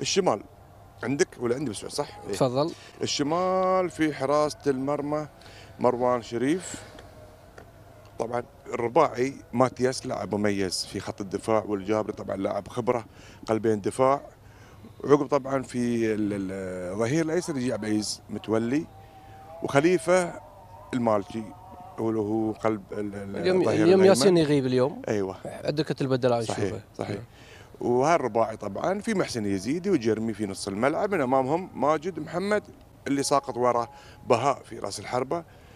الشمال عندك ولا عندي بس صح؟ إيه. تفضل إيه؟ الشمال في حراسه المرمى مروان شريف طبعا الرباعي ماتياس لاعب مميز في خط الدفاع والجابري طبعا لاعب خبره قلبين دفاع عقب طبعا في الظهير الايسر يجي عبد العزيز متولي وخليفه المالكي هو هو قلب اليوم اليوم ياسين يغيب اليوم ايوه عندك البدل عايش صحيح صحيح أيوة. وهالرباعي طبعا في محسن يزيدي وجرمي في نص الملعب من امامهم ماجد محمد اللي ساقط وراه بهاء في راس الحربه